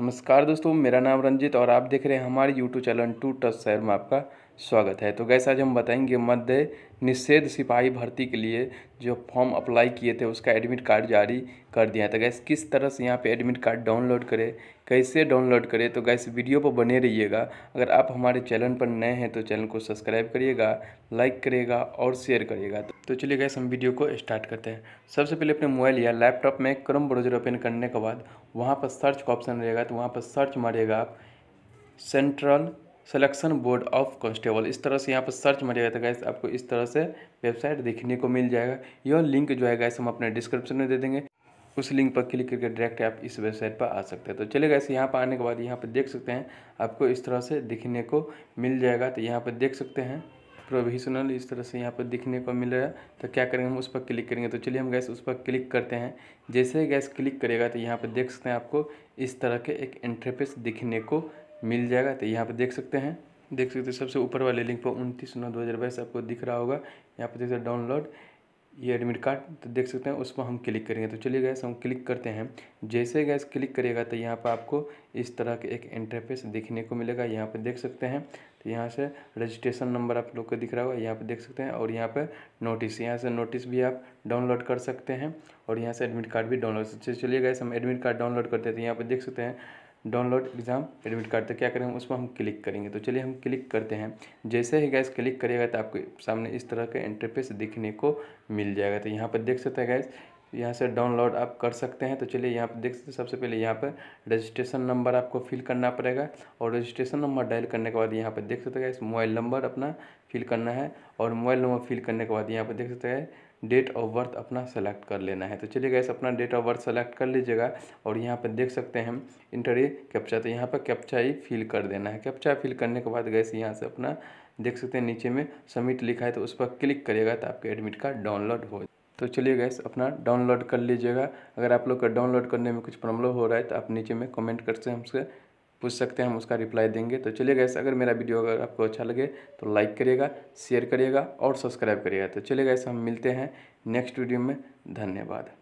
नमस्कार दोस्तों मेरा नाम रंजित और आप देख रहे हैं हमारे यूट्यूब चैनल टू टच शहर में आपका स्वागत है तो गैस आज हम बताएंगे मध्य निषेध सिपाही भर्ती के लिए जो फॉर्म अप्लाई किए थे उसका एडमिट कार्ड जारी कर दिया है तो गैस किस तरह से यहाँ पे एडमिट कार्ड डाउनलोड करें कैसे डाउनलोड करें तो गैस वीडियो पर बने रहिएगा अगर आप हमारे चैनल पर नए हैं तो चैनल को सब्सक्राइब करिएगा लाइक करिएगा और शेयर करिएगा तो, चलिए गैस हम वीडियो को स्टार्ट करते हैं सबसे पहले अपने मोबाइल या लैपटॉप में क्रम ब्राउजर ओपन करने के बाद वहाँ पर सर्च का ऑप्शन रहेगा तो वहाँ पर सर्च मारिएगा आप central selection board of constable इस तरह से यहाँ पर सर्च मर तो गैस आपको इस तरह से वेबसाइट देखने को मिल जाएगा यह लिंक जो है गैस हम अपने डिस्क्रिप्शन में दे देंगे उस लिंक पर क्लिक करके डायरेक्ट आप इस वेबसाइट पर आ सकते हैं तो चले गए यहाँ पर आने के बाद यहाँ पर देख सकते हैं आपको इस तरह से दिखने को मिल जाएगा तो यहाँ पर देख सकते हैं प्रोविजनल इस तरह से यहाँ पर दिखने को मिल रहा है तो क्या करेंगे हम उस पर क्लिक करेंगे तो चलिए हम गैस उस पर क्लिक करते हैं जैसे गैस क्लिक करेगा तो यहाँ पर देख सकते हैं आपको इस तरह के एक इंटरफेस दिखने को मिल जाएगा तो यहाँ पर देख सकते हैं देख सकते हैं सबसे ऊपर वाले लिंक पर उनतीस नौ दो हज़ार बाईस आपको दिख रहा होगा यहाँ पर देख सकते हैं डाउनलोड ये एडमिट कार्ड तो देख सकते हैं उस पर हम क्लिक करेंगे तो चलिए गैस हम क्लिक करते हैं जैसे गैस क्लिक करेगा तो यहाँ पर आपको इस तरह के एक इंटरफेस देखने को मिलेगा यहाँ पर देख सकते हैं तो यहाँ से रजिस्ट्रेशन नंबर आप लोग को दिख रहा होगा यहाँ पर देख सकते हैं और यहाँ पर नोटिस यहाँ से नोटिस भी आप डाउनलोड कर सकते हैं और यहाँ से एडमिट कार्ड भी डाउनलोड चलिए गैस हम एडमिट कार्ड डाउनलोड करते हैं तो यहाँ पर देख सकते हैं डाउनलोड एग्ज़ाम एडमिट कार्ड तो क्या करें हम उसमें हम क्लिक करेंगे तो चलिए हम क्लिक करते हैं जैसे ही गैस क्लिक करिएगा तो आपके सामने इस तरह का इंटरफेस दिखने को मिल जाएगा तो यहाँ पर देख सकते हैं गैस यहाँ से डाउनलोड आप कर सकते हैं तो चलिए यहाँ पर देख सकते हैं सबसे पहले यहाँ पर रजिस्ट्रेशन नंबर आपको फिल करना पड़ेगा और रजिस्ट्रेशन नंबर डायल करने के बाद यहाँ पर देख सकते हैं इस मोबाइल नंबर अपना फिल करना है और मोबाइल नंबर फिल करने के बाद यहाँ पर देख सकते हैं डेट ऑफ बर्थ अपना सेलेक्ट कर लेना है तो चलिए गैस अपना डेट ऑफ बर्थ सेलेक्ट कर लीजिएगा और यहाँ पर देख सकते हैं हम इंटरव्यू कैप्चा तो यहाँ पर कैप्चा ही फिल कर देना है कैप्चा फिल करने के बाद गैस यहाँ से अपना देख सकते हैं नीचे में सबमिट लिखा है तो उस पर क्लिक करिएगा तो आपके एडमिट कार्ड डाउनलोड हो तो चलिए गैस अपना डाउनलोड कर लीजिएगा अगर आप लोग का डाउनलोड करने में कुछ प्रॉब्लम हो रहा है तो आप नीचे में कमेंट कर सकते हैं हमसे पूछ सकते हैं हम उसका रिप्लाई देंगे तो चलिए गैस अगर मेरा वीडियो अगर आपको अच्छा लगे तो लाइक करिएगा शेयर करिएगा और सब्सक्राइब करिएगा तो चलिए गैस हम मिलते हैं नेक्स्ट वीडियो में धन्यवाद